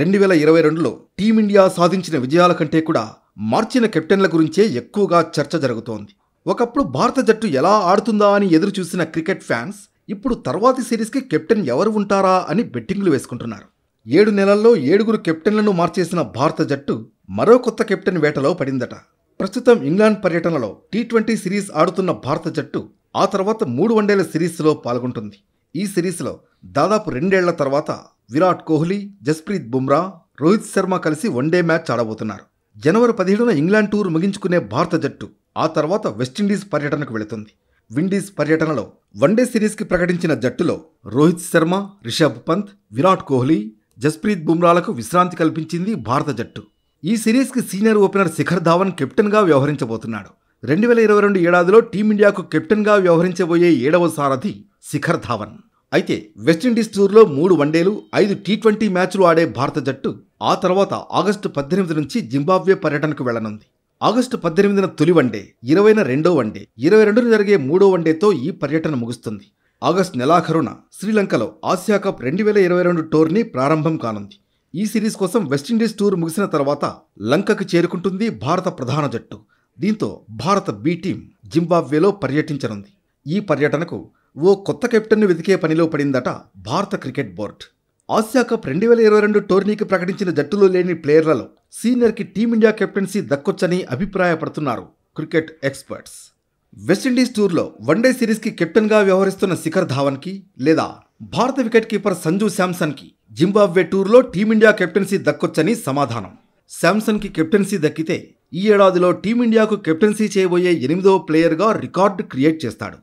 రెండు వేల ఇరవై రెండులో టీమిండియా సాధించిన విజయాల కంటే కూడా మార్చిన కెప్టెన్ల గురించే ఎక్కువగా చర్చ జరుగుతోంది ఒకప్పుడు భారత జట్టు ఎలా ఆడుతుందా అని ఎదురు చూసిన క్రికెట్ ఫ్యాన్స్ ఇప్పుడు తర్వాతి సిరీస్కి కెప్టెన్ ఎవరు ఉంటారా అని బెట్టింగ్లు వేసుకుంటున్నారు ఏడు నెలల్లో ఏడుగురు కెప్టెన్లను మార్చేసిన భారత జట్టు మరో కొత్త కెప్టెన్ వేటలో పడిందట ప్రస్తుతం ఇంగ్లాండ్ పర్యటనలో టీ ట్వంటీ సిరీస్ ఆడుతున్న భారత జట్టు ఆ తర్వాత మూడు వన్డేల సిరీస్లో పాల్గొంటుంది ఈ సిరీస్లో దాదాపు రెండేళ్ల తర్వాత విరాట్ కోహ్లీ జస్ప్రీత్ బుమ్రా రోహిత్ శర్మ కలిసి వన్డే మ్యాచ్ ఆడబోతున్నారు జనవరి పదిహేడున ఇంగ్లాండ్ టూర్ ముగించుకునే భారత జట్టు ఆ తర్వాత వెస్టిండీస్ పర్యటనకు వెళుతుంది విండీస్ పర్యటనలో వన్డే సిరీస్కి ప్రకటించిన జట్టులో రోహిత్ శర్మ రిషబ్ పంత్ విరాట్ కోహ్లీ జస్ప్రీత్ బుమ్రాలకు విశ్రాంతి కల్పించింది భారత జట్టు ఈ సిరీస్కి సీనియర్ ఓపెనర్ శిఖర్ ధావన్ కెప్టెన్గా వ్యవహరించబోతున్నాడు రెండు వేల ఇరవై రెండు ఏడాదిలో టీమిండియాకు కెప్టెన్గా వ్యవహరించబోయే ఏడవ సారథి శిఖర్ ధావన్ అయితే వెస్టిండీస్ టూర్లో మూడు వన్డేలు ఐదు టీ ట్వంటీ మ్యాచ్లు ఆడే భారత జట్టు ఆ తర్వాత ఆగస్టు పద్దెనిమిది నుంచి జింబాబ్వే పర్యటనకు వెళ్లనుంది ఆగస్టు పద్దెనిమిదిన తొలి వన్డే ఇరవైన రెండో వన్డే ఇరవై రెండున జరిగే మూడో వన్డేతో ఈ పర్యటన ముగుస్తుంది ఆగస్టు నెలాఖరున శ్రీలంకలో ఆసియా కప్ రెండు వేల ఇరవై రెండు టోర్నీ ప్రారంభం కానుంది ఈ సిరీస్ కోసం వెస్టిండీస్ టూర్ ముగిసిన తర్వాత లంకకు చేరుకుంటుంది భారత ప్రధాన జట్టు దీంతో భారత బి టీం జింబాబ్వేలో పర్యటించనుంది ఈ పర్యటనకు ఓ కొత్త కెప్టెన్ను వెతికే పనిలో పడిందట భారత క్రికెట్ బోర్డ్ ఆసియా కప్ రెండు వేల ఇరవై రెండు టోర్నీకి ప్రకటించిన జట్టులో లేని ప్లేయర్లలో సీనియర్కి టీమిండియా కెప్టెన్సీ దక్కొచ్చని అభిప్రాయపడుతున్నారు క్రికెట్ ఎక్స్పర్ట్స్ వెస్టిండీస్ టూర్లో వన్డే సిరీస్కి కెప్టెన్గా వ్యవహరిస్తున్న శిఖర్ ధావన్కి లేదా భారత వికెట్ కీపర్ సంజు శాంసన్కి జింబాబ్వే టూర్లో టీమిండియా కెప్టెన్సీ దక్కొచ్చని సమాధానం శాంసన్కి కెప్టెన్సీ దక్కితే ఈ ఏడాదిలో టీమిండియాకు కెప్టెన్సీ చేయబోయే ఎనిమిదవ ప్లేయర్గా రికార్డు క్రియేట్ చేస్తాడు